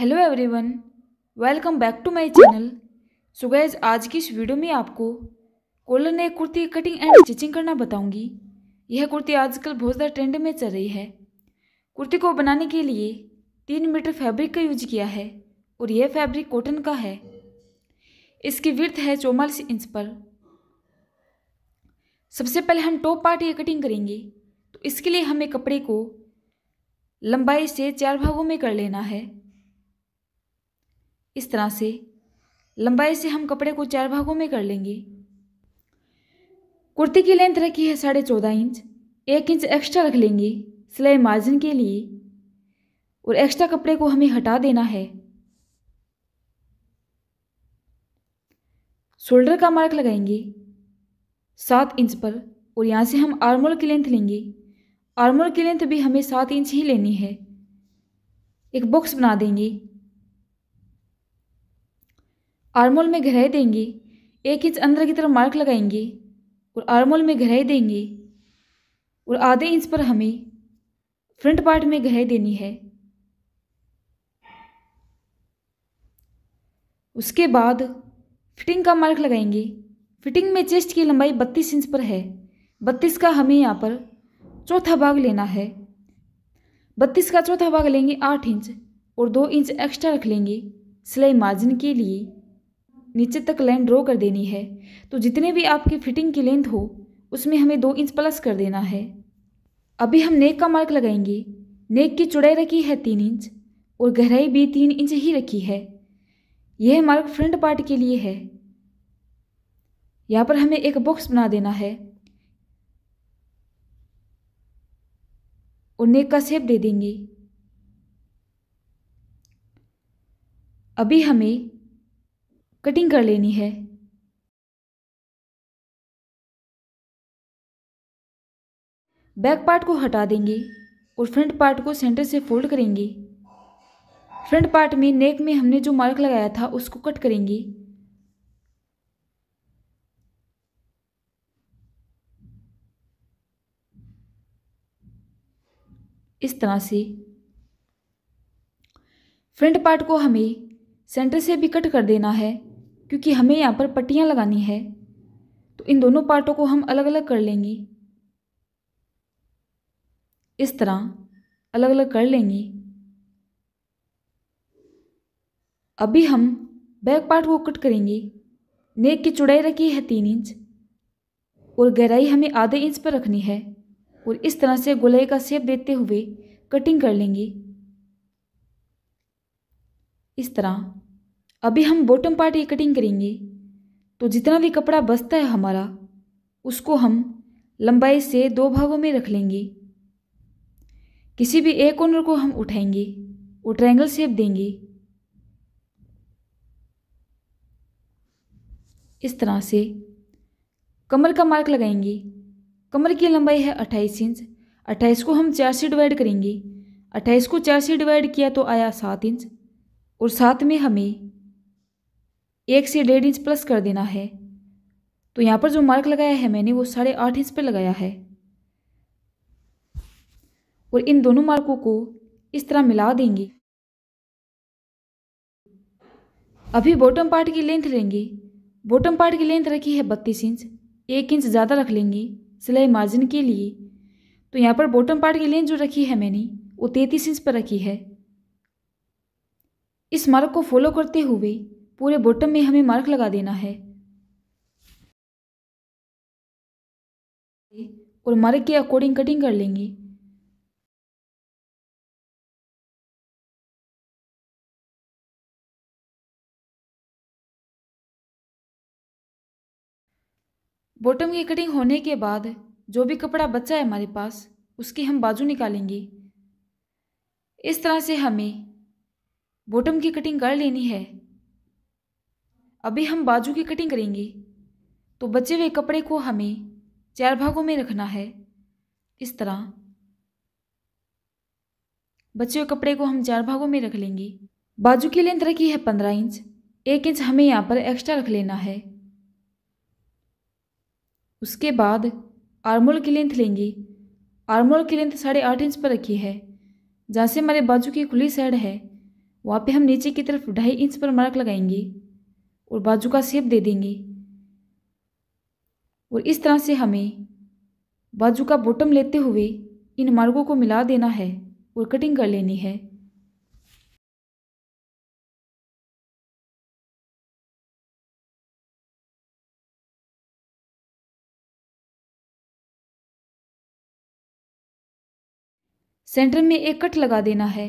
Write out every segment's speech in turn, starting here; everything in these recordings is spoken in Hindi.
hello everyone welcome back to my channel so guys आज की इस वीडियो में आपको कॉलर ने कुर्ती कटिंग एंड स्टिचिंग करना बताऊंगी यह कुर्ती आजकल बहुत ज़्यादा ट्रेंड में चल रही है कुर्ती को बनाने के लिए तीन मीटर फैब्रिक का यूज किया है और यह फैब्रिक कॉटन का है इसकी विर्थ है चौवालीस इंच पर सबसे पहले हम टॉप पार्ट या कटिंग करेंगे तो इसके लिए हमें कपड़े को लंबाई से चार भागों में कर लेना है इस तरह से लंबाई से हम कपड़े को चार भागों में कर लेंगे कुर्ती की लेंथ रखी है साढ़े चौदह इंच एक इंच एक्स्ट्रा रख लेंगे सिलाई मार्जिन के लिए और एक्स्ट्रा कपड़े को हमें हटा देना है शोल्डर का मार्क लगाएंगे सात इंच पर और यहाँ से हम आर्मोल की लेंथ लेंगे आर्मोल की लेंथ भी हमें सात इंच ही लेनी है एक बॉक्स बना देंगे आर्मोल में गहराई देंगे एक इंच अंदर की तरफ मार्क लगाएंगे और आर्मोल में गहराई देंगे और आधे इंच पर हमें फ्रंट पार्ट में गहराई देनी है उसके बाद फिटिंग का मार्क लगाएंगे फिटिंग में चेस्ट की लंबाई बत्तीस इंच पर है बत्तीस का हमें यहाँ पर चौथा भाग लेना है बत्तीस का चौथा भाग लेंगे आठ इंच और दो इंच एक्स्ट्रा रख लेंगे सिलाई मार्जिन के लिए नीचे तक लाइन ड्रॉ कर देनी है तो जितने भी आपकी फिटिंग की लेंथ हो उसमें हमें दो इंच प्लस कर देना है अभी हम नेक का मार्क लगाएंगे नेक की चौड़ाई रखी है तीन इंच और गहराई भी तीन इंच ही रखी है यह मार्क फ्रंट पार्ट के लिए है यहाँ पर हमें एक बॉक्स बना देना है और नेक का सेप दे देंगे अभी हमें कटिंग कर लेनी है बैक पार्ट को हटा देंगे और फ्रंट पार्ट को सेंटर से फोल्ड करेंगे फ्रंट पार्ट में नेक में हमने जो मार्क लगाया था उसको कट करेंगे इस तरह से फ्रंट पार्ट को हमें सेंटर से भी कट कर देना है क्योंकि हमें यहाँ पर पट्टियाँ लगानी है तो इन दोनों पार्टों को हम अलग अलग कर लेंगे इस तरह अलग अलग कर लेंगे अभी हम बैक पार्ट को कट करेंगे नेक की चुड़ाई रखी है तीन इंच और गहराई हमें आधे इंच पर रखनी है और इस तरह से गोलाई का सेप देते हुए कटिंग कर लेंगे इस तरह अभी हम बॉटम पार्ट की कटिंग करेंगे तो जितना भी कपड़ा बचता है हमारा उसको हम लंबाई से दो भागों में रख लेंगे किसी भी एक कॉर्नर को हम उठाएंगे और ट्रायंगल शेप देंगे इस तरह से कमर का मार्क लगाएंगे कमर की लंबाई है अट्ठाईस इंच अट्ठाईस को हम चार से डिवाइड करेंगे अट्ठाईस को चार से डिवाइड किया तो आया सात इंच और साथ में हमें एक से डेढ़ इंच प्लस कर देना है तो यहाँ पर जो मार्क लगाया है मैंने वो साढ़े आठ इंच पर लगाया है और इन दोनों मार्कों को इस तरह मिला देंगे अभी बॉटम पार्ट की लेंथ लेंगे बॉटम पार्ट की लेंथ रखी है बत्तीस इंच एक इंच ज़्यादा रख लेंगे सिलाई मार्जिन के लिए तो यहाँ पर बॉटम पार्ट की लेंथ जो रखी है मैंने वो तैंतीस इंच पर रखी है इस मार्क को फॉलो करते हुए पूरे बॉटम में हमें मार्क लगा देना है और मार्क के अकॉर्डिंग कटिंग कर लेंगे बॉटम की कटिंग होने के बाद जो भी कपड़ा बचा है हमारे पास उसकी हम बाजू निकालेंगे इस तरह से हमें बॉटम की कटिंग कर लेनी है अभी हम बाजू की कटिंग करेंगे तो बचे हुए कपड़े को हमें चार भागों में रखना है इस तरह बचे हुए कपड़े को हम चार भागों में रख लेंगे बाजू की लेंथ रखी है पंद्रह इंच एक इंच हमें यहाँ पर एक्स्ट्रा रख लेना है उसके बाद आर्मोल की लेंथ लेंगे आर्मोल की लेंथ साढ़े आठ इंच पर रखी है जहाँ से हमारे बाजू की खुली साइड है वहाँ पे हम नीचे की तरफ ढाई इंच पर मार्क लगाएंगे और बाजू का सेप दे देंगे और इस तरह से हमें बाजू का बॉटम लेते हुए इन मार्गों को मिला देना है और कटिंग कर लेनी है सेंटर में एक कट लगा देना है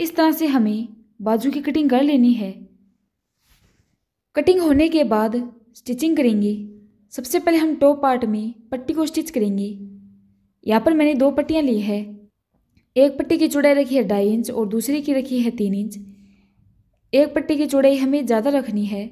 इस तरह से हमें बाजू की कटिंग कर लेनी है कटिंग होने के बाद स्टिचिंग करेंगे सबसे पहले हम टॉप पार्ट में पट्टी को स्टिच करेंगे यहाँ पर मैंने दो पट्टियाँ ली है एक पट्टी की चौड़ाई रखी है ढाई इंच और दूसरी की रखी है तीन इंच एक पट्टी की चौड़ाई हमें ज़्यादा रखनी है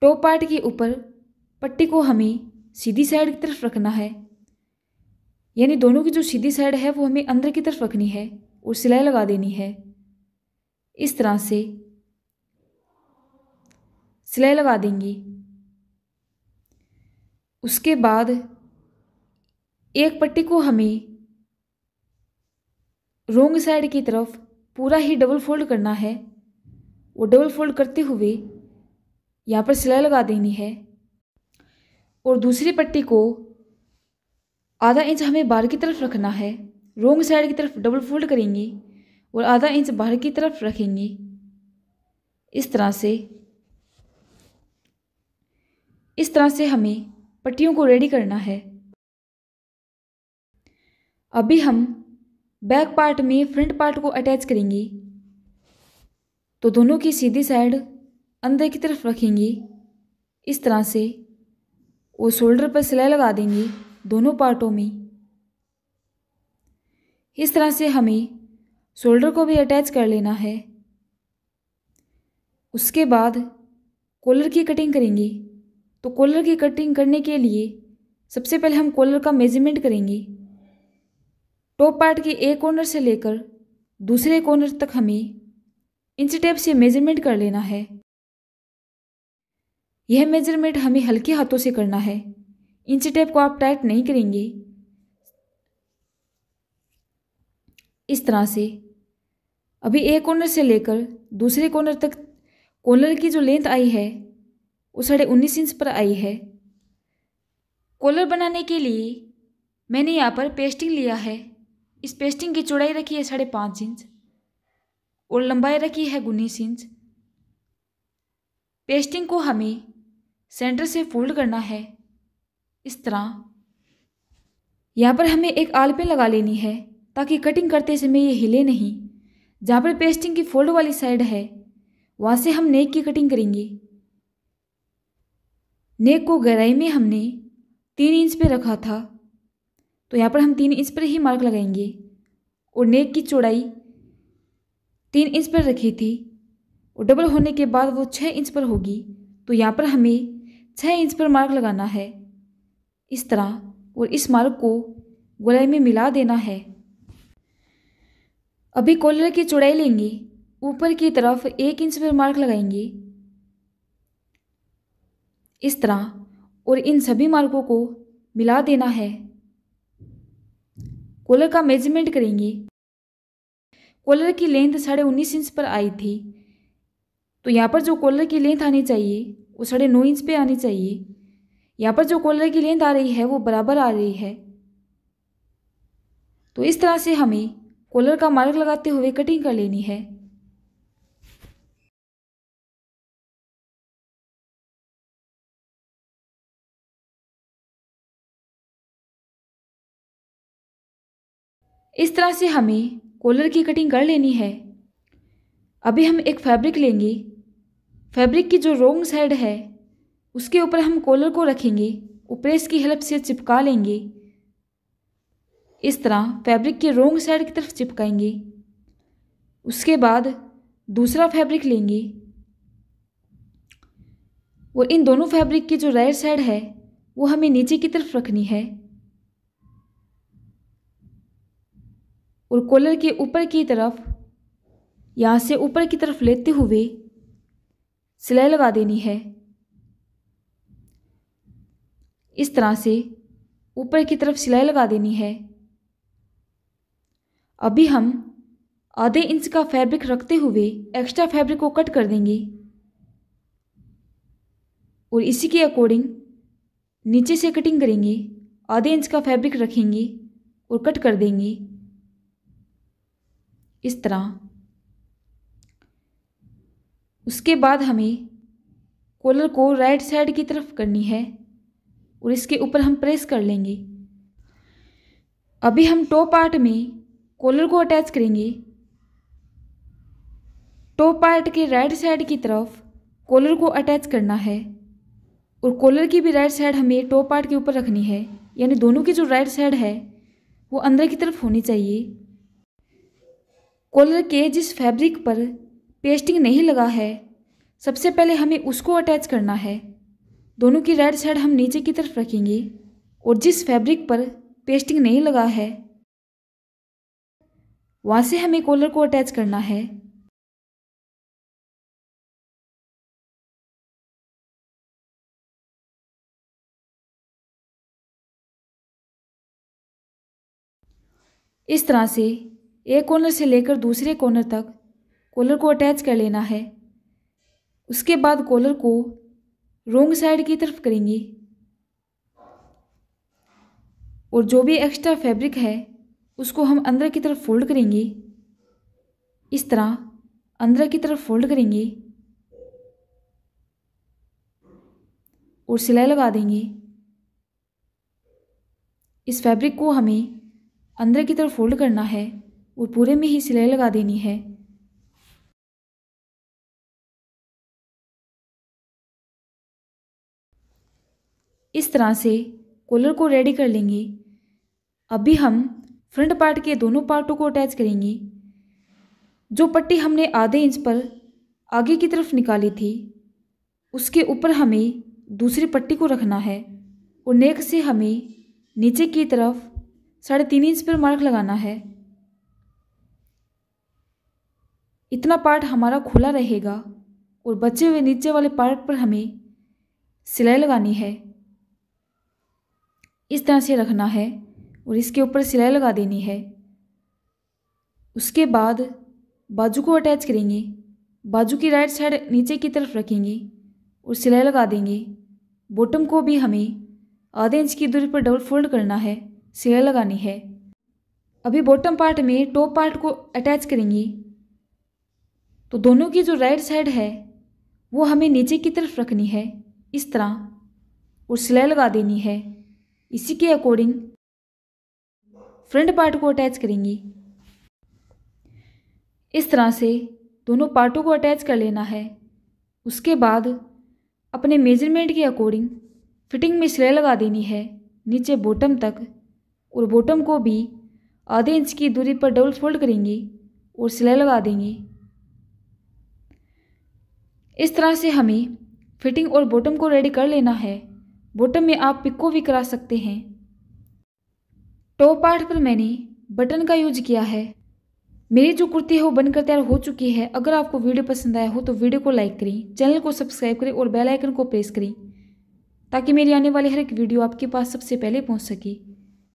टॉप पार्ट के ऊपर पट्टी को हमें सीधी साइड की तरफ रखना है यानी दोनों की जो सीधी साइड है वो हमें अंदर की तरफ रखनी है और सिलाई लगा देनी है इस तरह से सिलाई लगा देंगी उसके बाद एक पट्टी को हमें रोंग साइड की तरफ पूरा ही डबल फोल्ड करना है वो डबल फोल्ड करते हुए यहाँ पर सिलाई लगा देनी है और दूसरी पट्टी को आधा इंच हमें बाहर की तरफ रखना है रोंग साइड की तरफ डबल फोल्ड करेंगे और आधा इंच बाहर की तरफ रखेंगे इस तरह से इस तरह से हमें पट्टियों को रेडी करना है अभी हम बैक पार्ट में फ्रंट पार्ट को अटैच करेंगे तो दोनों की सीधी साइड अंदर की तरफ रखेंगे इस तरह से वो शोल्डर पर सिलाई लगा देंगे दोनों पार्टों में इस तरह से हमें शोल्डर को भी अटैच कर लेना है उसके बाद कॉलर की कटिंग करेंगे तो कॉलर की कटिंग करने के लिए सबसे पहले हम कॉलर का मेजरमेंट करेंगे टॉप पार्ट के एक कॉर्नर से लेकर दूसरे कॉर्नर तक हमें इंच टेप से मेजरमेंट कर लेना है यह मेजरमेंट हमें हल्के हाथों से करना है इंच टेप को आप टाइट नहीं करेंगे इस तरह से अभी एक कॉर्नर से लेकर दूसरे कॉर्नर तक कॉलर की जो लेंथ आई है वो साढ़े उन्नीस इंच पर आई है कॉलर बनाने के लिए मैंने यहाँ पर पेस्टिंग लिया है इस पेस्टिंग की चौड़ाई रखी है साढ़े पाँच इंच और लंबाई रखी है उन्नीस इंच पेस्टिंग को हमें सेंटर से फोल्ड करना है इस तरह यहाँ पर हमें एक पे लगा लेनी है ताकि कटिंग करते समय ये हिले नहीं जहाँ पर पेस्टिंग की फोल्ड वाली साइड है वहाँ से हम नेक की कटिंग करेंगे नेक को गहराई में हमने तीन इंच पे रखा था तो यहाँ पर हम तीन इंच पर ही मार्क लगाएंगे और नेक की चौड़ाई तीन इंच पर रखी थी और डबल होने के बाद वो छः इंच पर होगी तो यहाँ पर हमें छः इंच पर मार्क लगाना है इस तरह और इस मार्क को गोलाई में मिला देना है अभी कॉलर की चौड़ाई लेंगे ऊपर की तरफ एक इंच पर मार्क लगाएंगे इस तरह और इन सभी मार्कों को मिला देना है कॉलर का मेजरमेंट करेंगे कॉलर की लेंथ साढ़े उन्नीस इंच पर आई थी तो यहाँ पर जो कॉलर की लेंथ आनी चाहिए वो साढ़े नौ इंच पे आनी चाहिए यहाँ पर जो कॉलर की लेंथ आ रही है वो बराबर आ रही है तो इस तरह से हमें कॉलर का मार्ग लगाते हुए कटिंग कर लेनी है इस तरह से हमें कॉलर की कटिंग कर लेनी है अभी हम एक फैब्रिक लेंगे फैब्रिक की जो रोंग साइड है उसके ऊपर हम कॉलर को रखेंगे ऊपरेस की हेल्प से चिपका लेंगे इस तरह फैब्रिक के रोंग साइड की तरफ चिपकाएंगे उसके बाद दूसरा फैब्रिक लेंगे और इन दोनों फैब्रिक की जो राइट साइड है वो हमें नीचे की तरफ रखनी है और कॉलर के ऊपर की तरफ यहाँ से ऊपर की तरफ लेते हुए सिलाई लगा देनी है इस तरह से ऊपर की तरफ सिलाई लगा देनी है अभी हम आधे इंच का फैब्रिक रखते हुए एक्स्ट्रा फैब्रिक को कट कर देंगे और इसी के अकॉर्डिंग नीचे से कटिंग करेंगे आधे इंच का फैब्रिक रखेंगे और कट कर देंगे इस तरह उसके बाद हमें कॉलर को राइट साइड की तरफ करनी है और इसके ऊपर हम प्रेस कर लेंगे अभी हम टॉप पार्ट में कॉलर को अटैच करेंगे टॉप पार्ट के राइट साइड की तरफ कॉलर को अटैच करना है और कॉलर की भी राइट साइड हमें टॉप पार्ट के ऊपर रखनी है यानी दोनों की जो राइट साइड है वो अंदर की तरफ होनी चाहिए कॉलर के जिस फैब्रिक पर पेस्टिंग नहीं लगा है सबसे पहले हमें उसको अटैच करना है दोनों की राइट साइड हम नीचे की तरफ रखेंगे और जिस फैब्रिक पर पेस्टिंग नहीं लगा है वहाँ से हमें कॉलर को अटैच करना है इस तरह से एक कॉर्नर से लेकर दूसरे कॉर्नर तक कॉलर को अटैच कर लेना है उसके बाद कॉलर को रोंग साइड की तरफ करेंगे और जो भी एक्स्ट्रा फैब्रिक है उसको हम अंदर की तरफ फोल्ड करेंगे इस तरह अंदर की तरफ फोल्ड करेंगे और सिलाई लगा देंगे इस फैब्रिक को हमें अंदर की तरफ फोल्ड करना है और पूरे में ही सिलाई लगा देनी है इस तरह से कॉलर को रेडी कर लेंगे अभी हम फ्रंट पार्ट के दोनों पार्टों को अटैच करेंगे जो पट्टी हमने आधे इंच पर आगे की तरफ निकाली थी उसके ऊपर हमें दूसरी पट्टी को रखना है और नेक से हमें नीचे की तरफ साढ़े तीन इंच पर मार्क लगाना है इतना पार्ट हमारा खुला रहेगा और बचे हुए नीचे वाले पार्ट पर हमें सिलाई लगानी है इस तरह से रखना है और इसके ऊपर सिलाई लगा देनी है उसके बाद बाजू को अटैच करेंगे बाजू की राइट साइड नीचे की तरफ रखेंगे और सिलाई लगा देंगे बॉटम को भी हमें आधे इंच की दूरी पर डबल फोल्ड करना है सिलाई लगानी है अभी बॉटम पार्ट में टॉप पार्ट को अटैच करेंगे तो दोनों की जो राइट साइड है वो हमें नीचे की तरफ रखनी है इस तरह और सिलाई लगा देनी है इसी के अकॉर्डिंग फ्रंट पार्ट को अटैच करेंगी इस तरह से दोनों पार्टों को अटैच कर लेना है उसके बाद अपने मेजरमेंट के अकॉर्डिंग फिटिंग में सिलाई लगा देनी है नीचे बॉटम तक और बॉटम को भी आधे इंच की दूरी पर डबल फोल्ड करेंगे और सिलाई लगा देंगे इस तरह से हमें फिटिंग और बॉटम को रेडी कर लेना है बॉटम में आप पिको भी करा सकते हैं टॉप पार्ट पर मैंने बटन का यूज किया है मेरी जो कुर्ती है वो बनकर तैयार हो चुकी है अगर आपको वीडियो पसंद आया हो तो वीडियो को लाइक करें चैनल को सब्सक्राइब करें और बेल आइकन को प्रेस करें ताकि मेरी आने वाली हर एक वीडियो आपके पास सबसे पहले पहुंच सके